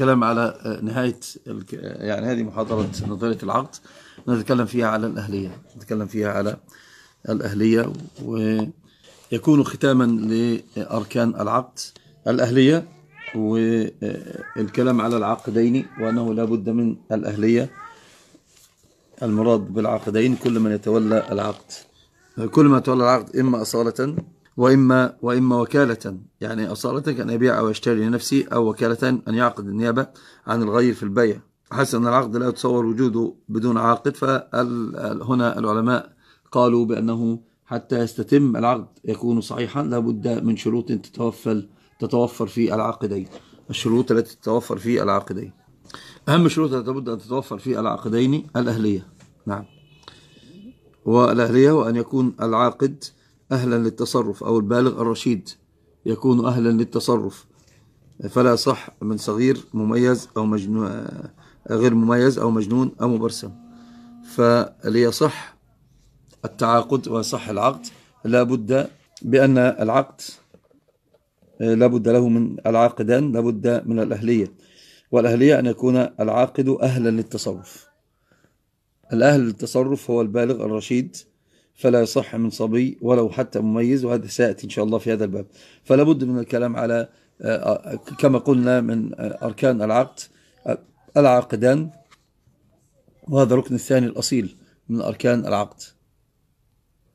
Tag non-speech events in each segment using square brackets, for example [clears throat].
الكلام على آه، نهاية آه، يعني هذه محاضرة نظرية العقد نتكلم فيها على الأهلية نتكلم فيها على الأهلية ويكون ختاما لأركان العقد الأهلية والكلام على العقدين وأنه لا بد من الأهلية المراد بالعقدين كل من يتولى العقد كل ما يتولى العقد إما أصالة وإما وإما وكالة يعني أصالتك أن يبيع أو يشتري لنفسه أو وكالة أن يعقد النيابة عن الغير في البيع حسن أن العقد لا يتصور وجوده بدون عاقد فهنا العلماء قالوا بأنه حتى يستتم العقد يكون صحيحا لابد من شروط تتوفر تتوفر في العقدين الشروط التي تتوفر في العقدين أهم الشروط التي لابد أن تتوفر في العقدين الأهلية نعم والأهلية وأن يكون العاقد أهلا للتصرف أو البالغ الرشيد يكون أهلا للتصرف فلا صح من صغير مميز أو مجنون غير مميز أو مجنون أو مبرسم فليصح التعاقد ويصح العقد لابد بأن العقد لابد له من العاقدان لابد من الأهلية والأهلية أن يكون العاقد أهلا للتصرف الأهل للتصرف هو البالغ الرشيد فلا يصح من صبي ولو حتى مميز وهذا سيأتي إن شاء الله في هذا الباب فلا بد من الكلام على آه، كما قلنا من آه، أركان العقد آه، العقدان وهذا الركن الثاني الأصيل من أركان العقد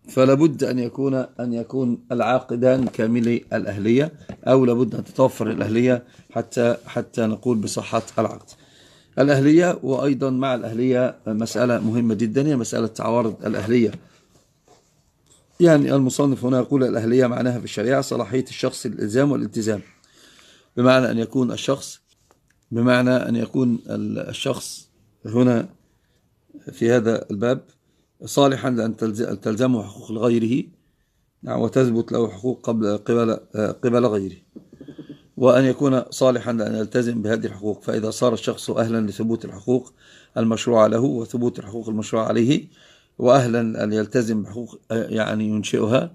فلا بد أن يكون أن يكون العاقدان كاملي الأهلية أو لابد أن تتوفر الأهلية حتى حتى نقول بصحة العقد. الأهلية وأيضا مع الأهلية مسألة مهمة جدا هي مسألة تعارض الأهلية يعني المصنف هنا يقول الأهلية معناها في الشريعة صلاحية الشخص الإلزام والالتزام بمعنى أن يكون الشخص بمعنى أن يكون الشخص هنا في هذا الباب صالحا لأن تلزمه حقوق غيره نعم وتثبت له حقوق قبل قبل, آه، قبل غيره وأن يكون صالحا لأن يلتزم بهذه الحقوق فإذا صار الشخص أهلا لثبوت الحقوق المشروعة له وثبوت الحقوق المشروعة عليه وأهلا أن يلتزم بحقوق يعني ينشئها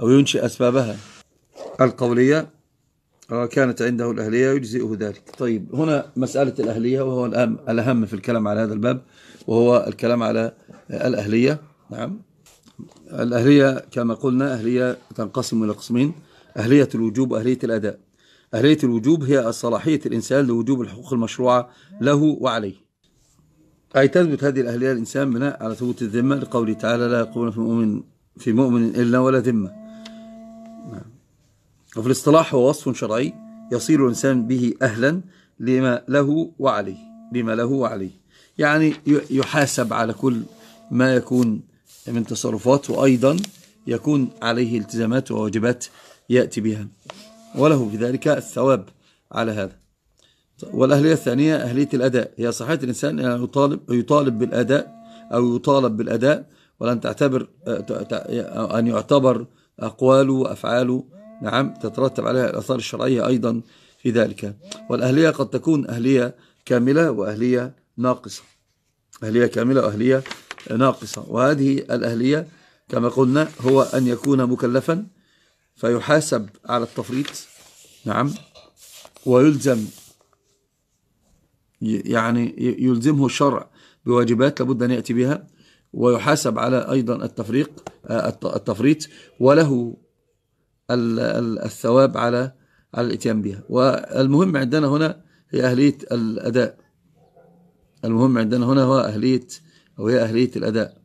أو ينشئ أسبابها القولية آه، كانت عنده الأهلية يجزئه ذلك طيب هنا مسألة الأهلية وهو الأهم في الكلام على هذا الباب وهو الكلام على الأهلية نعم الأهلية كما قلنا أهلية تنقسم إلى قسمين أهلية الوجوب وأهلية الأداء أهلية الوجوب هي صلاحية الإنسان لوجوب الحقوق المشروعة له وعليه أي تثبت هذه الأهلية الإنسان بناء على ثبوت الذمة لقوله تعالى لا يقوم في مؤمن, في مؤمن إلا ولا ذمة نعم. وفي الاصطلاح هو وصف شرعي يصير الإنسان به أهلا لما له وعليه لما له وعليه يعني يحاسب على كل ما يكون من تصرفات وأيضا يكون عليه التزامات وواجبات يأتي بها وله في ذلك الثواب على هذا والأهلية الثانية أهلية الأداء هي صحية الإنسان أن يعني يطالب, يطالب بالأداء أو يطالب بالأداء ولن تعتبر آه، آه، أن يعتبر أقواله وأفعاله نعم تترتب عليها الأثار الشرعية أيضا في ذلك والأهلية قد تكون أهلية كاملة وأهلية ناقصة أهلية كاملة وأهلية ناقصة وهذه الأهلية كما قلنا هو أن يكون مكلفا فيحاسب على التفريط نعم ويلزم يعني يلزمه الشرع بواجبات لابد أن يأتي بها ويحاسب على أيضا التفريق آه، التفريط وله الثواب على على الاتيان بها والمهم عندنا هنا هي أهلية الأداء المهم عندنا هنا هو أهلية أو هي أهلية الأداء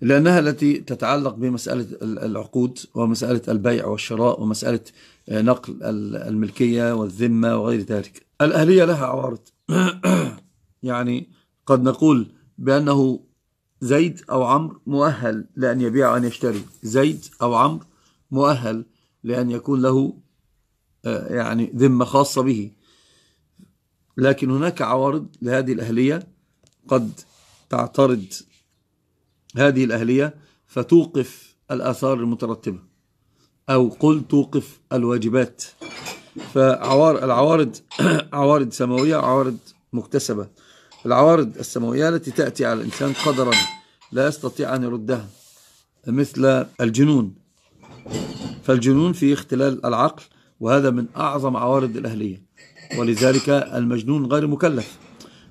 لأنها التي تتعلق بمسألة العقود ومسألة البيع والشراء ومسألة آه، نقل الملكية والذمة وغير ذلك الأهلية لها عوارض [coughs] يعني قد نقول بأنه زيد أو عمر مؤهل لأن يبيع وأن يشتري زيد أو عمر مؤهل لأن يكون له آه، يعني ذمة خاصة به لكن هناك عوارض لهذه الأهلية قد تعترض هذه الأهلية فتوقف الآثار المترتبة أو قل توقف الواجبات فعوار العوارض [clears throat] عوارض سماوية عوارض مكتسبة العوارض السماوية التي تأتي على الإنسان قدرا لا يستطيع أن يردها مثل الجنون فالجنون في اختلال العقل وهذا من أعظم عوارض الأهلية ولذلك المجنون غير مكلف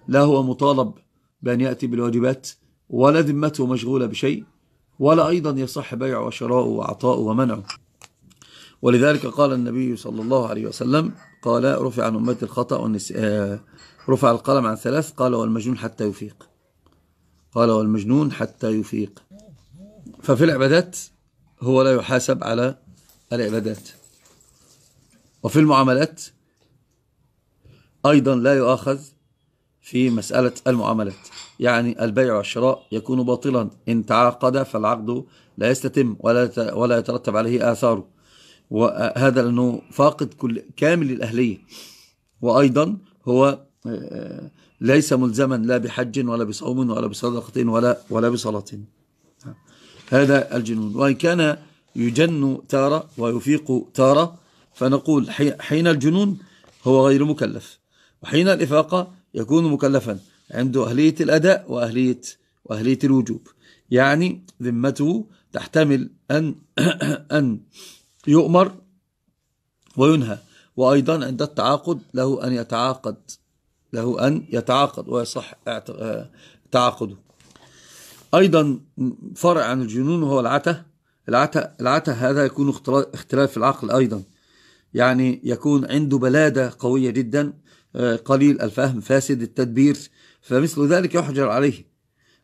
لا هو مطالب بأن يأتي بالواجبات ولا ذمته مشغولة بشيء ولا أيضا يصح بيعه وشراؤه وعطاؤه ومنعه ولذلك قال النبي صلى الله عليه وسلم قال رفع عن أمتي الخطأ آه، رفع القلم عن ثلاث قال والمجنون حتى يفيق قال والمجنون حتى يفيق ففي العبادات هو لا يحاسب على العبادات وفي المعاملات أيضا لا يؤاخذ في مسألة المعاملات يعني البيع والشراء يكون باطلا إن تعاقد فالعقد لا يستتم ولا ولا يترتب عليه آثاره وهذا لأنه فاقد كل كامل الأهلية وأيضا هو آه، ليس ملزما لا بحج ولا بصوم ولا بصدقة ولا ولا بصلاة هذا الجنون وإن كان يجن تارة ويفيق تارة فنقول حين الجنون هو غير مكلف وحين الإفاقة يكون مكلفا عنده أهلية الأداء وأهلية, وأهلية الوجوب يعني ذمته تحتمل أن, [clears throat] أن يؤمر وينهى وأيضا عند التعاقد له أن يتعاقد له أن يتعاقد ويصح تعاقده أيضا فرع عن الجنون هو العتة العتة, العتة هذا يكون اختلاف في العقل أيضا يعني يكون عنده بلادة قوية جدا آه، قليل الفهم فاسد التدبير فمثل ذلك يحجر عليه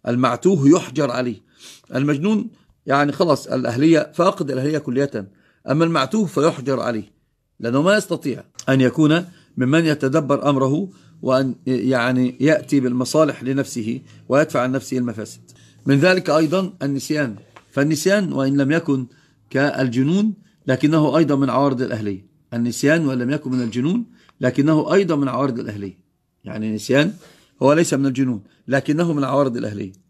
المعتوه يحجر عليه المجنون يعني خلاص الأهلية فاقد الأهلية كلية أما المعتوه فيحجر عليه لأنه ما يستطيع أن يكون ممن يتدبر أمره وأن يعني يأتي بالمصالح لنفسه ويدفع عن نفسه المفاسد من ذلك أيضا النسيان فالنسيان وإن لم يكن كالجنون لكنه أيضا من عوارض الأهلية النسيان وإن لم يكن من الجنون لكنه أيضا من عوارض الأهلية يعني النسيان هو ليس من الجنون لكنه من عوارض الأهلية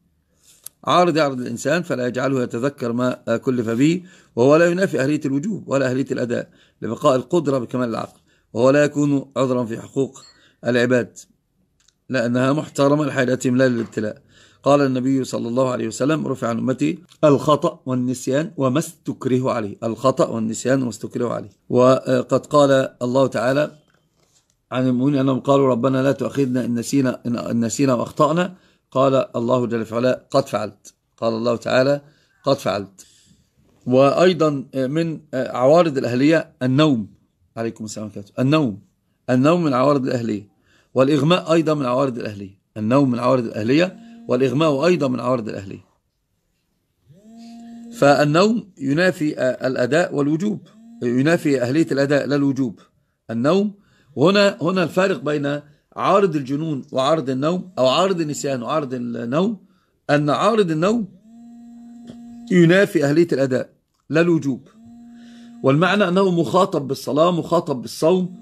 عارض يعرض الإنسان فلا يجعله يتذكر ما كلف به وهو لا ينافي أهلية الوجوب ولا أهلية الأداء لبقاء القدرة بكمال العقل وهو لا يكون عذرا في حقوق العباد لأنها محترمة لحياتهم لا للابتلاء قال النبي صلى الله عليه وسلم رفع عن أمتي الخطأ والنسيان وما استكره عليه الخطأ والنسيان وما استكره عليه وقد قال الله تعالى عن المؤمنين أنهم قالوا ربنا لا تؤاخذنا إن نسينا, إن نسينا وأخطأنا قال الله جل وعلا قد فعلت قال الله تعالى قد فعلت وأيضا آه، من آه، عوارض الأهلية النوم عليكم السلام عليكم النوم النوم من عوارض الأهلية والإغماء أيضا من عوارض الأهلية النوم من عوارض الأهلية والإغماء أيضا من عوارض الأهلية فالنوم ينافي آه، الأداء والوجوب ينافي أهلية الأداء لا الوجوب النوم هنا هنا الفارق بين عارض الجنون وعارض النوم أو عارض النسيان وعارض النوم أن عارض النوم ينافي أهلية الأداء لا الوجوب والمعنى أنه مخاطب بالصلاة مخاطب بالصوم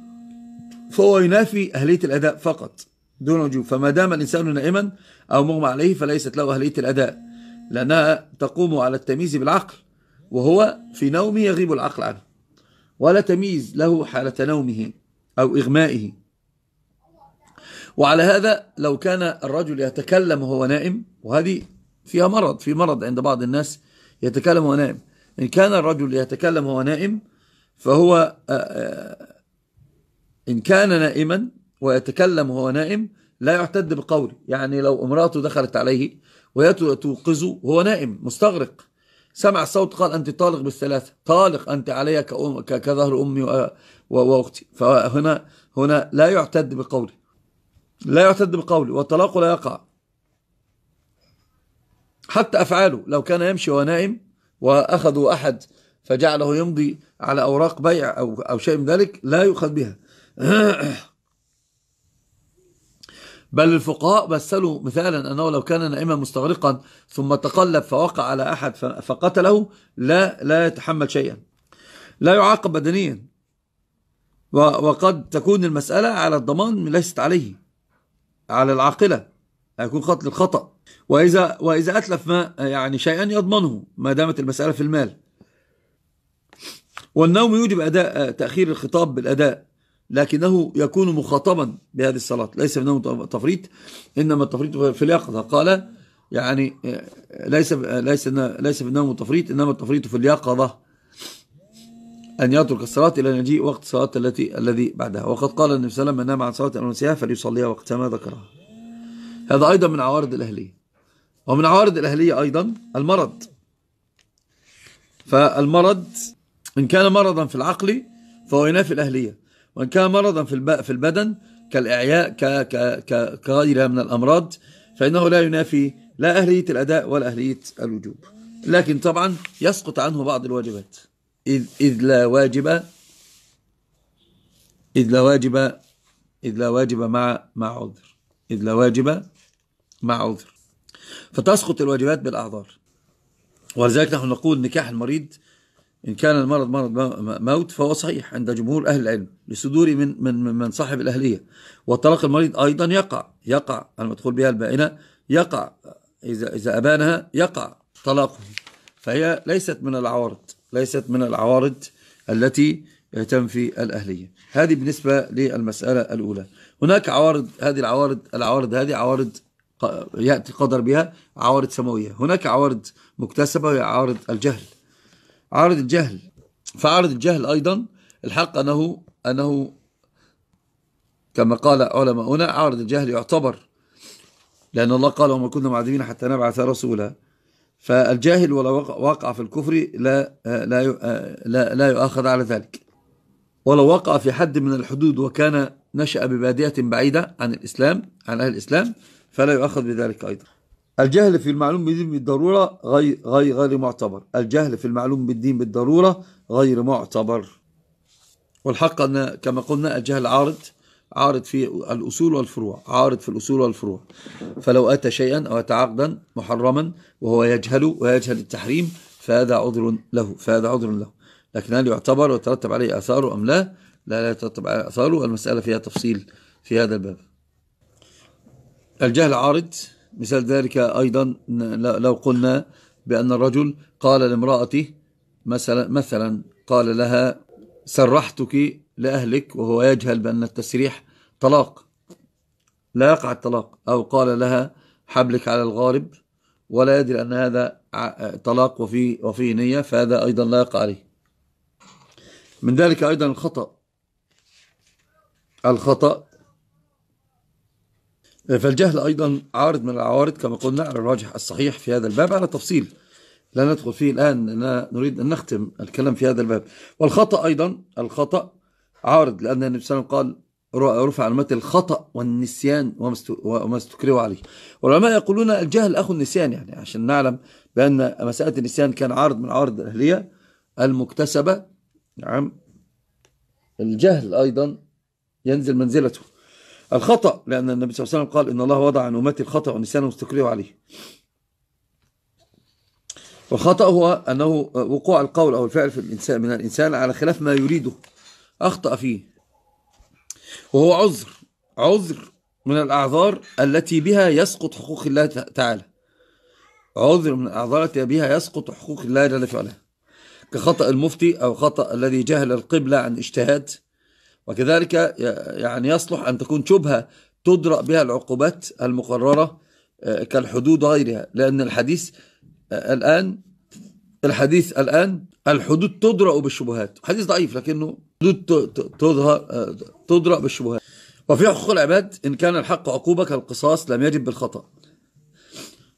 فهو ينافي أهلية الأداء فقط دون وجوب فما دام الإنسان نائما أو مغمى عليه فليست له أهلية الأداء لأنها تقوم على التمييز بالعقل وهو في نومه يغيب العقل عنه ولا تمييز له حالة نومه أو إغمائه وعلى هذا لو كان الرجل يتكلم وهو نائم وهذه فيها مرض في مرض عند بعض الناس يتكلم وهو نائم إن كان الرجل يتكلم وهو نائم فهو آه، آه، إن كان نائما ويتكلم وهو نائم لا يعتد بقول يعني لو امرأته دخلت عليه وهي توقظه وهو نائم مستغرق سمع الصوت قال أنت طالق بالثلاثة طالق أنت علي كظهر أمي وأختي فهنا هنا لا يعتد بقوله لا يعتد بقوله والطلاق لا يقع حتى أفعاله لو كان يمشي ونائم وأخذوا أحد فجعله يمضي على أوراق بيع أو, أو شيء من ذلك لا يؤخذ بها [clears throat] بل الفقهاء مثلوا مثالا أنه لو كان نائما مستغرقا ثم تقلب فوقع على أحد فقتله لا لا يتحمل شيئا لا يعاقب بدنيا وقد تكون المسألة على الضمان ليست عليه على العاقلة هيكون خط للخطأ وإذا وإذا أتلف ما يعني شيئا يضمنه ما دامت المسألة في المال والنوم يوجب أداء تأخير الخطاب بالأداء لكنه يكون مخاطبا بهذه الصلاة ليس بنوم تفريط إنما التفريط في اليقظة قال يعني ليس ليس ليس بنوم تفريط إنما التفريط في اليقظة أن يترك الصلاة إلى أن يجيء وقت الصلاة التي الذي بعدها وقد قال النبي صلى الله عليه وسلم من نام عن صلاة أنسها فليصليها وقت ما ذكرها هذا أيضا من عوارض الأهلية ومن عوارض الأهلية أيضا المرض فالمرض إن كان مرضا في العقل فهو ينافي الأهلية وإن كان مرضا في في البدن كالإعياء كغيرها من الأمراض فإنه لا ينافي لا أهلية الأداء ولا أهلية الوجوب لكن طبعا يسقط عنه بعض الواجبات إذ, إذ لا واجب إذ لا واجب إذ لا واجب مع مع عذر إذ لا واجب مع عذر فتسقط الواجبات بالأعذار ولذلك نحن نقول نكاح المريض إن كان المرض مرض موت فهو صحيح عند جمهور أهل العلم لصدور من من من صاحب الأهلية وطلاق المريض أيضا يقع يقع المدخول بها البائنة يقع إذا إذا أبانها يقع طلاقه فهي ليست من العوارض ليست من العوارض التي تنفي الأهلية هذه بالنسبة للمسألة الأولى هناك عوارض هذه العوارض العوارض هذه عوارض يأتي قدر بها عوارض سماوية هناك عوارض مكتسبة وهي عوارض الجهل عارض الجهل فعارض الجهل أيضا الحق أنه, أنه كما قال علماؤنا عارض الجهل يعتبر لأن الله قال وما كنا معذبين حتى نبعث رسولا فالجاهل ولو وقع في الكفر لا لا لا, يؤاخذ على ذلك ولو وقع في حد من الحدود وكان نشأ ببادية بعيدة عن الإسلام عن أهل الإسلام فلا يؤاخذ بذلك أيضا الجهل في المعلوم بالدين بالضرورة غير, غير, غير معتبر الجهل في المعلوم بالدين بالضرورة غير معتبر والحق أن كما قلنا الجهل عارض عارض في الأصول والفروع عارض في الأصول والفروع فلو أتى شيئا أو أتى عقدا محرما وهو يجهل ويجهل التحريم فهذا عذر له فهذا عذر له لكن هل يعتبر وترتب عليه آثاره أم لا لا لا يترتب عليه آثاره المسألة فيها تفصيل في هذا الباب الجهل عارض مثال ذلك أيضا لو قلنا بأن الرجل قال لامرأته مثلا, مثلا قال لها سرحتك لأهلك وهو يجهل بأن التسريح طلاق لا يقع الطلاق أو قال لها حبلك على الغارب ولا يدري أن هذا طلاق وفي وفي نية فهذا أيضا لا يقع عليه من ذلك أيضا الخطأ الخطأ فالجهل أيضا عارض من العوارض كما قلنا على الراجح الصحيح في هذا الباب على تفصيل لا ندخل فيه الآن لأننا نريد أن نختم الكلام في هذا الباب والخطأ أيضا الخطأ عارض لأن النبي صلى الله عليه وسلم قال رفع عن أمتي الخطأ والنسيان وما استكرهوا عليه والعلماء يقولون الجهل أخو النسيان يعني عشان نعلم بأن مسألة النسيان كان عارض من عارض الأهلية المكتسبة نعم الجهل أيضا ينزل منزلته الخطأ لأن النبي صلى الله عليه وسلم قال إن الله وضع عن أمتي الخطأ والنسيان واستكرهوا عليه والخطأ هو أنه وقوع القول أو الفعل في الإنسان من الإنسان على خلاف ما يريده أخطأ فيه وهو عذر عذر من الأعذار التي بها يسقط حقوق الله تعالى عذر من الأعذار التي بها يسقط حقوق الله جل وعلا كخطأ المفتي أو خطأ الذي جهل القبلة عن اجتهاد وكذلك يعني يصلح أن تكون شبهة تدرأ بها العقوبات المقررة آه، كالحدود وغيرها لأن الحديث آه، الآن الحديث الآن الحدود تدرأ بالشبهات حديث ضعيف لكنه حدود تظهر آه، تدرأ بالشبهات وفي حقوق العباد إن كان الحق عقوبة كالقصاص لم يجب بالخطأ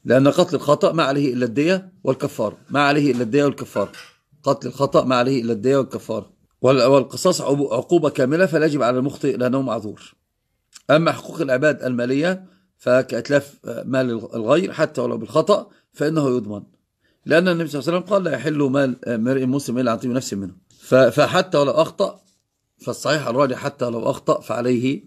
لأن قتل الخطأ ما عليه إلا الدية والكفارة ما عليه إلا الدية والكفارة قتل الخطأ ما عليه إلا الدية والكفارة والقصاص عقوبة كاملة فلا يجب على المخطئ لأنه معذور أما حقوق العباد المالية فكأتلاف آه، مال الغير حتى ولو بالخطأ فإنه يضمن لأن النبي صلى الله عليه وسلم قال لا يحل مال امرئ مسلم إلا عن نفسه منه فحتى ولو أخطأ فالصحيح الراجح حتى لو أخطأ فعليه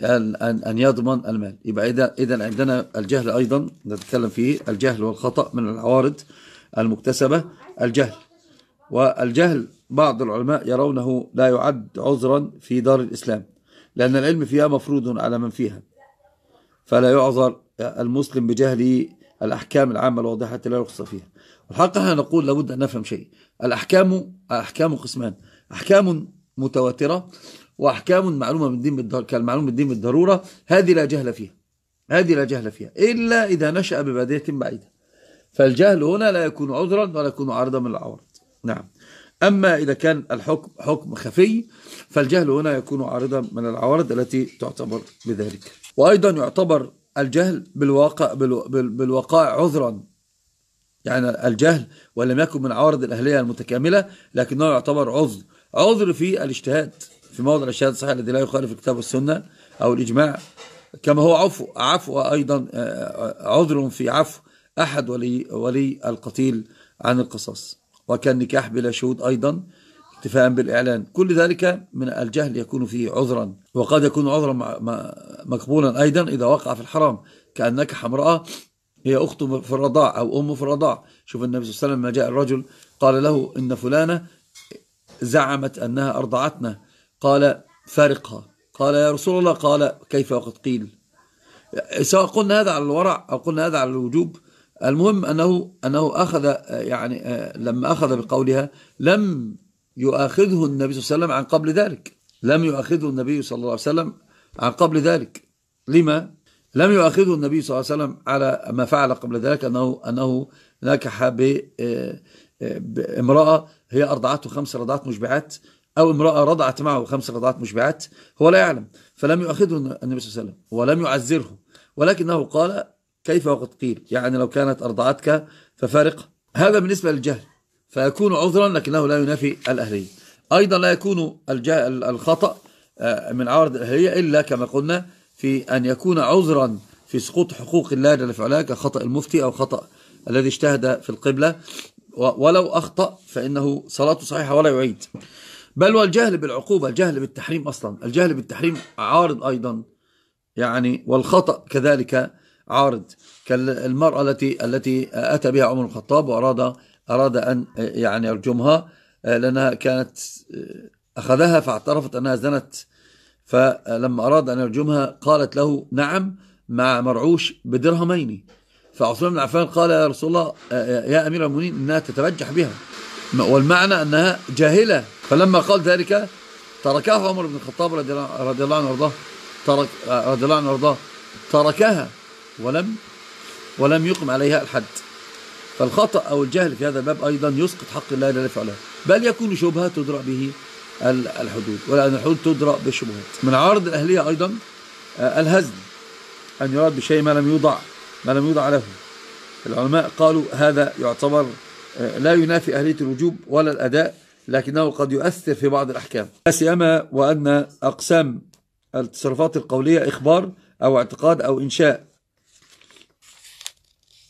أن, أن يضمن المال يبقى إذا عندنا الجهل أيضا نتكلم فيه الجهل والخطأ من العوارض المكتسبة الجهل والجهل بعض العلماء يرونه لا يعد عذرا في دار الإسلام لأن العلم فيها مفروض على من فيها فلا يعذر المسلم بجهله الأحكام العامة الواضحة التي لا يخص فيها وحقها احنا نقول لابد أن نفهم شيء الأحكام أحكام قسمان أحكام متواترة وأحكام معلومة من دين بالضرورة كالمعلومة من دين بالضرورة هذه لا جهل فيها هذه لا جهل فيها إلا إذا نشأ ببادية بعيدة فالجهل هنا لا يكون عذرا ولا يكون عرضا من العوارض نعم أما إذا كان الحكم حكم خفي فالجهل هنا يكون عارضا من العوارض التي تعتبر بذلك وأيضا يعتبر الجهل بالواقع بالوقائع عذرا يعني الجهل ولم يكن من عوارض الأهلية المتكاملة لكنه يعتبر عذر عذر في الاجتهاد في موضع الاجتهاد الصحيح الذي لا يخالف الكتاب والسنة أو الإجماع كما هو عفو عفو أيضا آه، آه، عذر في عفو أحد ولي, ولي القتيل عن القصاص وكان نكاح بلا شهود أيضا اكتفاء بالإعلان كل ذلك من الجهل يكون فيه عذرا وقد يكون عذرا مقبولا أيضا إذا وقع في الحرام كأنك حمرأة هي أخته في الرضاع أو أمه في الرضاع شوف النبي صلى الله عليه وسلم ما جاء الرجل قال له إن فلانة زعمت أنها أرضعتنا قال فارقها قال يا رسول الله قال كيف وقد قيل سواء قلنا هذا على الورع أو قلنا هذا على الوجوب المهم أنه, أنه أخذ يعني آه، لما أخذ بقولها لم يؤاخذه النبي صلى الله عليه وسلم عن قبل ذلك لم يؤاخذه النبي صلى الله عليه وسلم عن قبل ذلك لما؟ لم يؤاخذه النبي صلى الله عليه وسلم على ما فعل قبل ذلك أنه, أنه نكح بامرأة آه، آه، هي أرضعته خمس رضعات مشبعات أو امرأة رضعت معه خمس رضعات مشبعات هو لا يعلم فلم يؤاخذه النبي صلى الله عليه وسلم ولم يعذره ولكنه قال كيف وقد قيل يعني لو كانت أرضعتك ففارق هذا بالنسبة للجهل فيكون عذرا لكنه لا ينافي الأهلية أيضا لا يكون الخطأ آه، من عارض الأهلية إلا كما قلنا في أن يكون عذرا في سقوط حقوق الله جل فعلا كخطأ المفتي أو خطأ الذي اجتهد في القبلة ولو أخطأ فإنه صلاته صحيحة ولا يعيد بل والجهل بالعقوبة الجهل بالتحريم أصلا الجهل بالتحريم عارض أيضا يعني والخطأ كذلك عارض كالمرأة التي التي أتى بها عمر الخطاب وأراد أراد أن يعني يرجمها لأنها كانت أخذها فاعترفت أنها زنت فلما أراد أن يرجمها قالت له نعم مع مرعوش بدرهمين فعثمان بن عفان قال يا رسول الله يا أمير المؤمنين إنها تتبجح بها والمعنى أنها جاهلة فلما قال ذلك تركها عمر بن الخطاب رضي الله عنه وارضاه ترك رضي الله عنه وارضاه تركها ولم ولم يقم عليها الحد فالخطأ أو الجهل في هذا الباب أيضا يسقط حق الله لا فعله بل يكون شبهة تدرأ به الحدود ولأن الحدود تدرأ بالشبهات من عرض الأهلية أيضا آه، الهزل أن يراد بشيء ما لم يوضع ما لم يوضع له العلماء قالوا هذا يعتبر آه، لا ينافي أهلية الوجوب ولا الأداء لكنه قد يؤثر في بعض الأحكام لا سيما وأن أقسام التصرفات القولية إخبار أو اعتقاد أو إنشاء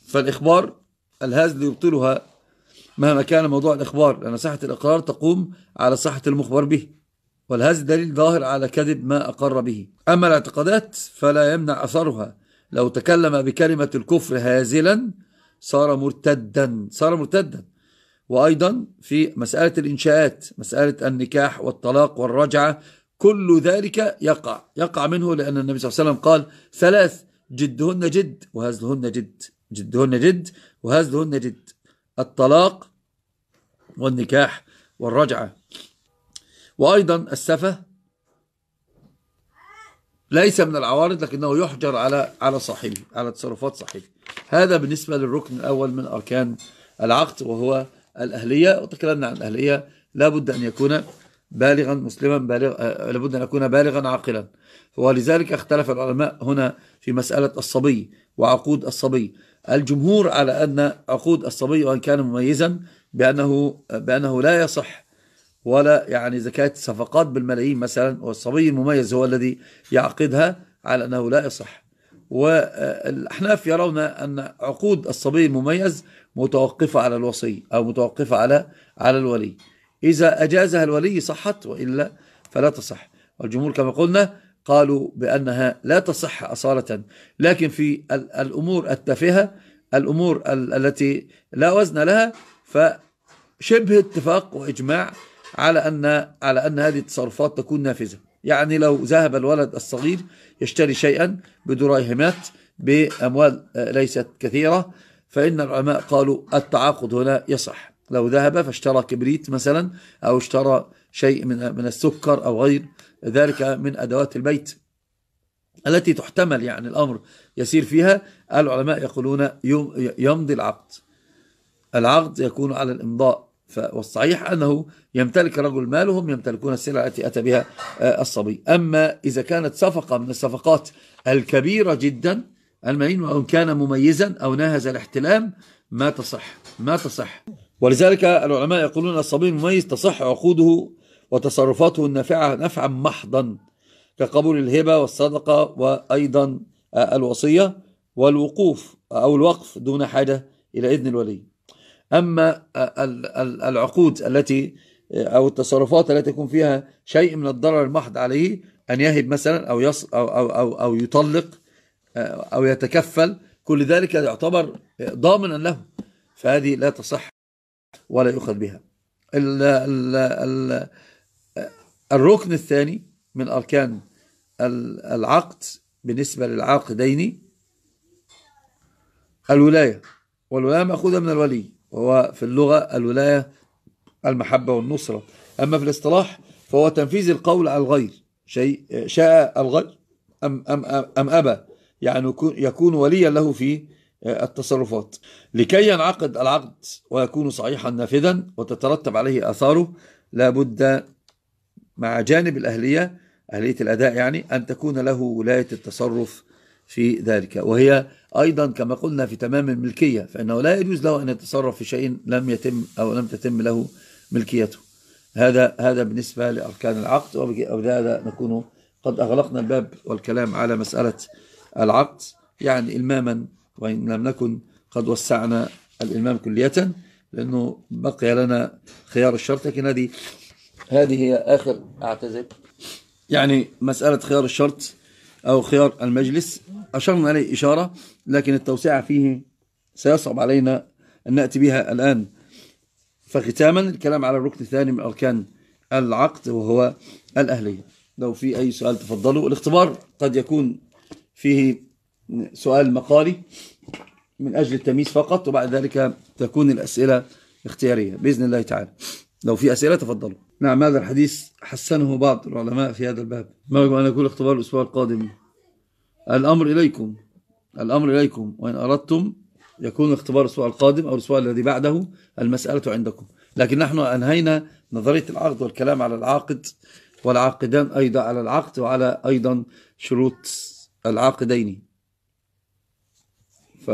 فالإخبار الهزل يبطلها مهما كان موضوع الإخبار لأن صحة الإقرار تقوم على صحة المخبر به والهزل دليل ظاهر على كذب ما أقر به أما الاعتقادات فلا يمنع أثرها لو تكلم بكلمة الكفر هازلا صار مرتدا صار مرتدا وأيضا في مسألة الإنشاءات مسألة النكاح والطلاق والرجعة كل ذلك يقع يقع منه لأن النبي صلى الله عليه وسلم قال ثلاث جدهن جد وهزلهن جد جدهن جد وهزلهن نجد الطلاق والنكاح والرجعة وأيضا السفة ليس من العوارض لكنه يحجر على على صاحبه على تصرفات صاحبه هذا بالنسبة للركن الأول من أركان العقد وهو الأهلية وتكلمنا عن الأهلية لابد أن يكون بالغا مسلما بالغ آه، لابد أن يكون بالغا عاقلا ولذلك اختلف العلماء هنا في مسألة الصبي وعقود الصبي الجمهور على أن عقود الصبي وأن كان مميزا بأنه, بأنه لا يصح ولا يعني زكاة صفقات بالملايين مثلا والصبي المميز هو الذي يعقدها على أنه لا يصح والأحناف يرون أن عقود الصبي المميز متوقفة على الوصي أو متوقفة على على الولي إذا أجازها الولي صحت وإلا فلا تصح والجمهور كما قلنا قالوا بأنها لا تصح أصالة لكن في الأمور التافهة الأمور التي لا وزن لها فشبه اتفاق وإجماع على أن على أن هذه التصرفات تكون نافذة يعني لو ذهب الولد الصغير يشتري شيئا بدراهمات بأموال ليست كثيرة فإن العلماء قالوا التعاقد هنا يصح لو ذهب فاشترى كبريت مثلا أو اشترى شيء من من السكر أو غير ذلك من أدوات البيت التي تحتمل يعني الأمر يسير فيها العلماء يقولون يمضي العقد العقد يكون على الإمضاء والصحيح أنه يمتلك رجل مالهم يمتلكون السلع التي أتى بها آه، الصبي أما إذا كانت صفقة من الصفقات الكبيرة جدا المعين وإن كان مميزا أو ناهز الاحتلام ما تصح ما تصح ولذلك العلماء يقولون الصبي المميز تصح عقوده وتصرفاته النافعة نفعا محضا كقبول الهبة والصدقة وأيضا الوصية والوقوف أو الوقف دون حاجة إلى إذن الولي أما العقود التي أو التصرفات التي يكون فيها شيء من الضرر المحض عليه أن يهب مثلا أو, يص أو, أو, أو, أو يطلق أو يتكفل كل ذلك يعتبر ضامنا له فهذه لا تصح ولا يؤخذ بها الـ الـ الـ الركن الثاني من أركان العقد بالنسبة للعاقدين الولاية والولاية مأخوذة من الولي وهو في اللغة الولاية المحبة والنصرة أما في الاصطلاح فهو تنفيذ القول على الغير شيء شاء الغير أم, أم, أم أبى يعني يكون وليا له في التصرفات لكي ينعقد العقد ويكون صحيحا نافذا وتترتب عليه آثاره لابد مع جانب الأهلية أهلية الأداء يعني أن تكون له ولاية التصرف في ذلك وهي أيضا كما قلنا في تمام الملكية فإنه لا يجوز له أن يتصرف في شيء لم يتم أو لم تتم له ملكيته هذا هذا بالنسبة لأركان العقد وبهذا نكون قد أغلقنا الباب والكلام على مسألة العقد يعني إلماما وإن لم نكن قد وسعنا الإلمام كلية لأنه بقي لنا خيار الشرط لكن هذه هذه هي آخر أعتذر يعني مسألة خيار الشرط أو خيار المجلس أشرنا عليه إشارة لكن التوسعة فيه سيصعب علينا أن نأتي بها الآن فختاما الكلام على الركن الثاني من أركان العقد وهو الأهلية لو في أي سؤال تفضلوا الاختبار قد يكون فيه سؤال مقالي من أجل التمييز فقط وبعد ذلك تكون الأسئلة اختيارية بإذن الله تعالى لو في أسئلة تفضلوا نعم هذا الحديث حسنه بعض العلماء في هذا الباب ما يجب أن يكون اختبار الأسبوع القادم الأمر إليكم الأمر إليكم وإن أردتم يكون اختبار الأسبوع القادم أو الأسبوع الذي بعده المسألة عندكم لكن نحن أنهينا نظرية العقد والكلام على العاقد والعاقدان أيضا على العقد وعلى أيضا شروط العاقدين ف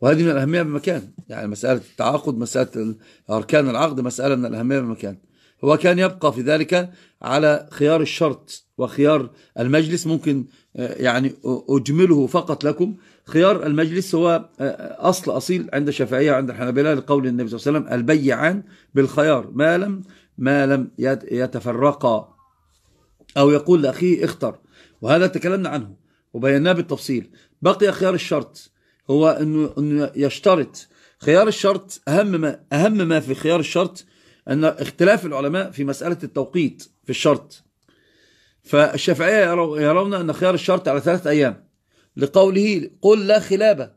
وهذه من الأهمية بمكان يعني مسألة التعاقد مسألة أركان العقد مسألة من الأهمية بمكان هو كان يبقى في ذلك على خيار الشرط وخيار المجلس ممكن آه، يعني أجمله فقط لكم خيار المجلس هو آه، أصل أصيل عند الشافعية وعند الحنابلة لقول النبي صلى الله عليه وسلم البيعان بالخيار ما لم ما لم يتفرقا أو يقول لأخيه اختر وهذا تكلمنا عنه وبيناه بالتفصيل بقي خيار الشرط هو أنه, إنه يشترط خيار الشرط أهم ما, أهم ما في خيار الشرط أن اختلاف العلماء في مسألة التوقيت في الشرط فالشافعية يرون أن خيار الشرط على ثلاثة أيام لقوله قل لا خلابة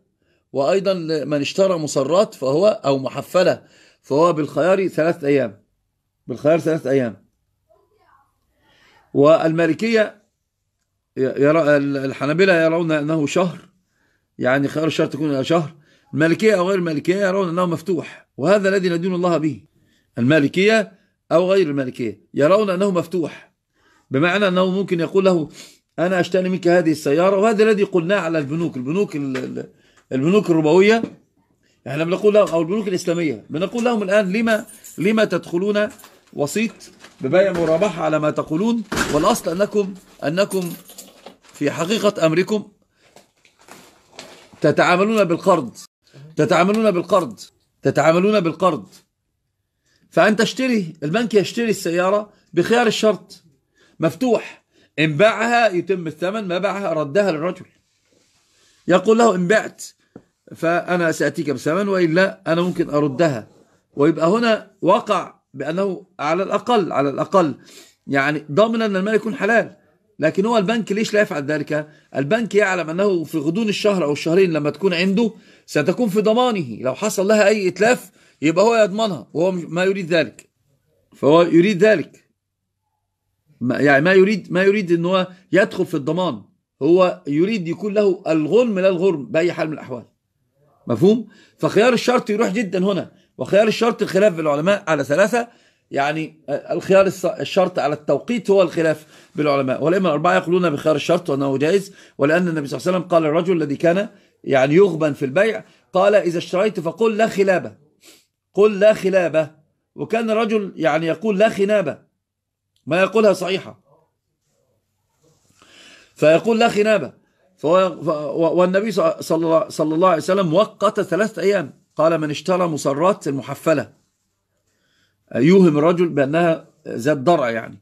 وأيضا من اشترى مصرات فهو أو محفلة فهو بالخيار ثلاثة أيام بالخيار ثلاثة أيام والمالكية يرى الحنابلة يرون أنه شهر يعني خيار الشرط يكون شهر المالكية أو غير المالكية يرون أنه مفتوح وهذا الذي ندين الله به المالكية أو غير المالكية يرون أنه مفتوح بمعنى أنه ممكن يقول له أنا أشتري منك هذه السيارة وهذا الذي قلناه على البنوك البنوك البنوك الربوية احنا يعني بنقول لهم أو البنوك الإسلامية بنقول لهم الآن لما لما تدخلون وسيط ببيع مرابحة على ما تقولون والأصل أنكم أنكم في حقيقة أمركم تتعاملون بالقرض تتعاملون بالقرض تتعاملون بالقرض فأنت اشتري البنك يشتري السيارة بخيار الشرط مفتوح إن باعها يتم الثمن ما باعها ردها للرجل يقول له إن بعت فأنا سأتيك بثمن وإلا أنا ممكن أردها ويبقى هنا وقع بأنه على الأقل على الأقل يعني ضامن أن المال يكون حلال لكن هو البنك ليش لا يفعل ذلك البنك يعلم أنه في غضون الشهر أو الشهرين لما تكون عنده ستكون في ضمانه لو حصل لها أي إتلاف يبقى هو يضمنها وهو ما يريد ذلك فهو يريد ذلك يعني ما يريد ما يريد ان هو يدخل في الضمان هو يريد يكون له الغنم لا الغرم باي حال من الاحوال مفهوم فخيار الشرط يروح جدا هنا وخيار الشرط الخلاف بالعلماء على ثلاثه يعني الخيار الشرط على التوقيت هو الخلاف بالعلماء والائمه الاربعه يقولون بخيار الشرط وانه جائز ولان النبي صلى الله عليه وسلم قال الرجل الذي كان يعني يغبن في البيع قال اذا اشتريت فقل لا خلابه قل لا خلابة وكان الرجل يعني يقول لا خنابة ما يقولها صحيحة فيقول لا خنابة والنبي صلى الله عليه وسلم وقت ثلاثة أيام قال من اشترى مصرات المحفلة يوهم الرجل بأنها ذات درع يعني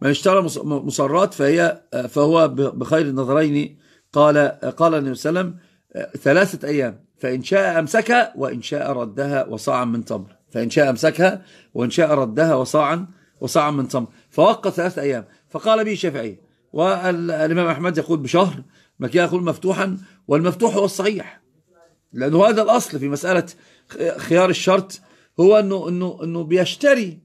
من اشترى مصرات فهي فهو بخير النظرين قال قال النبي صلى الله عليه وسلم ثلاثة أيام فإن شاء أمسكها وإن شاء ردها وصاعا من تمر فإن شاء أمسكها وإن شاء ردها وصاعا وصاعا من تمر فوقت ثلاثة أيام فقال به الشافعي والإمام أحمد يقول بشهر مكياه يقول مفتوحا والمفتوح هو الصحيح لأنه هذا الأصل في مسألة خيار الشرط هو أنه, أنه, أنه بيشتري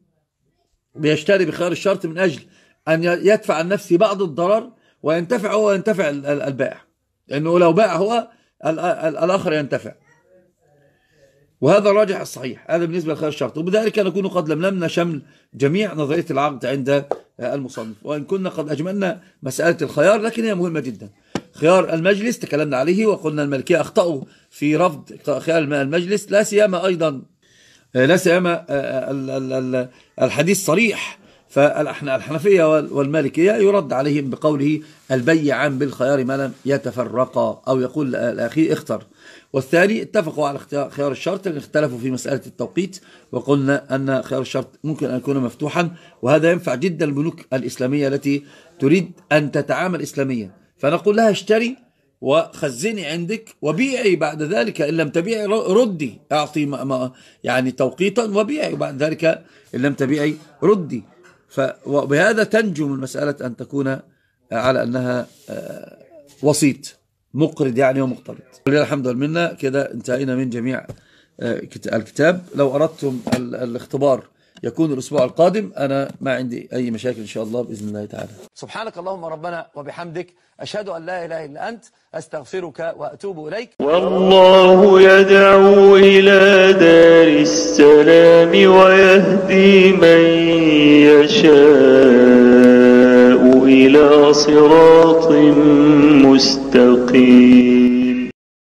بيشتري بخيار الشرط من أجل أن يدفع عن نفسه بعض الضرر وينتفع هو وينتفع البائع لأنه لو باع هو الآخر ينتفع وهذا الراجح الصحيح هذا بالنسبة لخير الشرط وبذلك نكون قد لملمنا شمل جميع نظرية العقد عند المصنف وإن كنا قد أجملنا مسألة الخيار لكن هي مهمة جدا خيار المجلس تكلمنا عليه وقلنا الملكية أخطأوا في رفض خيار المجلس لا سيما أيضا لا سيما الحديث صريح فالحنفية والمالكية يرد عليهم بقوله عن بالخيار ما لم يتفرقا أو يقول لأخيه اختر والثاني اتفقوا على خيار الشرط لأن يعني اختلفوا في مسألة التوقيت وقلنا أن خيار الشرط ممكن أن يكون مفتوحا وهذا ينفع جدا البنوك الإسلامية التي تريد أن تتعامل إسلاميا فنقول لها اشتري وخزني عندك وبيعي بعد ذلك إن لم تبيعي ردي أعطي يعني توقيتا وبيعي بعد ذلك إن لم تبيعي ردي وبهذا من مسألة أن تكون آه، على أنها آه، وسيط مقرض يعني ومقترض ولله الحمد والمنة كده انتهينا من جميع آه، الكتاب لو أردتم الاختبار يكون الأسبوع القادم أنا ما عندي أي مشاكل إن شاء الله بإذن الله تعالى سبحانك اللهم ربنا وبحمدك أشهد أن لا إله إلا أنت أستغفرك وأتوب إليك والله يدعو إلى دار السلام ويهدي من يشاء إلى صراط مستقيم